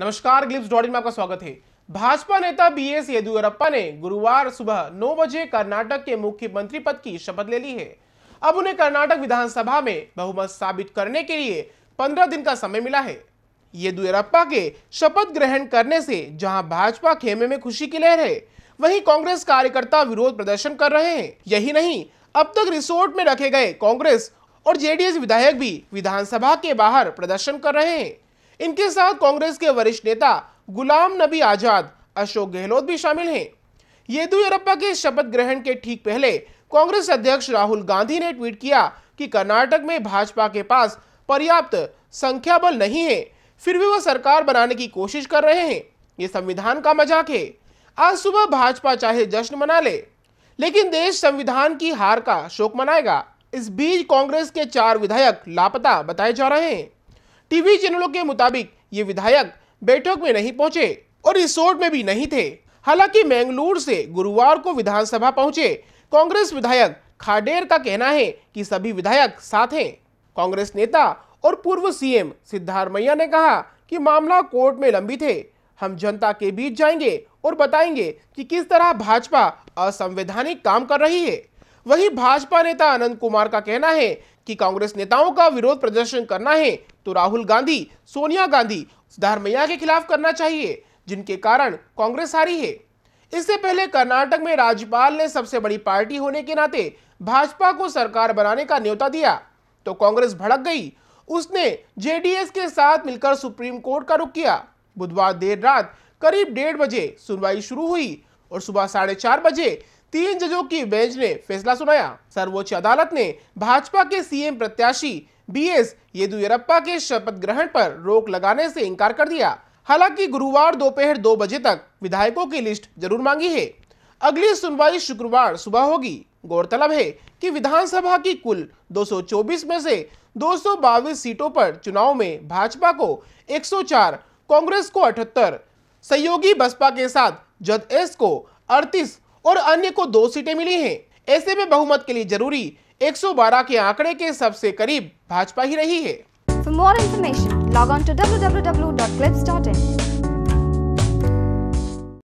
नमस्कार ग्लिप्स डॉट में आपका स्वागत है भाजपा नेता बी एस येदियुरप्पा ने गुरुवार सुबह नौ बजे कर्नाटक के मुख्यमंत्री पद की शपथ ले ली है अब उन्हें कर्नाटक विधानसभा में बहुमत साबित करने के लिए पंद्रह दिन का समय मिला है येदियुरप्पा के शपथ ग्रहण करने से जहां भाजपा खेमे में खुशी की लहर है वहीं कांग्रेस कार्यकर्ता विरोध प्रदर्शन कर रहे हैं यही नहीं अब तक रिसोर्ट में रखे गए कांग्रेस और जेडीएस विधायक भी विधानसभा के बाहर प्रदर्शन कर रहे हैं इनके साथ कांग्रेस के वरिष्ठ नेता गुलाम नबी आजाद अशोक गहलोत भी शामिल हैं येदुरप्पा के शपथ ग्रहण के ठीक पहले कांग्रेस अध्यक्ष राहुल गांधी ने ट्वीट किया कि कर्नाटक में भाजपा के पास पर्याप्त संख्या बल नहीं है फिर भी वह सरकार बनाने की कोशिश कर रहे हैं ये संविधान का मजाक है आज सुबह भाजपा चाहे जश्न मना ले लेकिन देश संविधान की हार का शोक मनाएगा इस बीच कांग्रेस के चार विधायक लापता बताए जा रहे हैं टीवी चैनलों के मुताबिक ये विधायक बैठक में नहीं पहुंचे और रिसोर्ट में भी नहीं थे हालांकि मैंगलोर से गुरुवार को विधानसभा पहुंचे कांग्रेस विधायक खाडेर का कहना है कि सभी विधायक साथ हैं कांग्रेस नेता और पूर्व सीएम सिद्धारमैया ने कहा कि मामला कोर्ट में लंबित है हम जनता के बीच जाएंगे और बताएंगे कि किस तरह भाजपा असंवैधानिक काम कर रही है वहीं भाजपा नेता आनंद कुमार का कहना है कि कांग्रेस नेताओं का विरोध प्रदर्शन करना है तो राहुल गांधी सोनिया गांधी सिद्धारमैया के खिलाफ करना चाहिए जिनके कारण कांग्रेस हारी है इससे पहले कर्नाटक में राज्यपाल ने सबसे बड़ी पार्टी होने के नाते भाजपा को सरकार बनाने का न्योता दिया तो कांग्रेस भड़क गई उसने जेडीएस के साथ मिलकर सुप्रीम कोर्ट का रुख किया बुधवार देर रात करीब डेढ़ बजे सुनवाई शुरू हुई और सुबह साढ़े चार बजे तीन जजों की बेंच ने फैसला सुनाया सर्वोच्च अदालत ने भाजपा के सीएम प्रत्याशी बी एस येदुरप्पा के शपथ ग्रहण पर रोक लगाने से इनकार कर दिया हालांकि गुरुवार दोपहर दो बजे तक विधायकों की लिस्ट जरूर मांगी है अगली सुनवाई शुक्रवार सुबह होगी गौरतलब है कि विधानसभा की कुल 224 में से दो सीटों पर चुनाव में भाजपा को 104, कांग्रेस को अठहत्तर सहयोगी बसपा के साथ जद एस को और अन्य को दो सीटें मिली हैं ऐसे में बहुमत के लिए जरूरी 112 के आंकड़े के सबसे करीब भाजपा ही रही है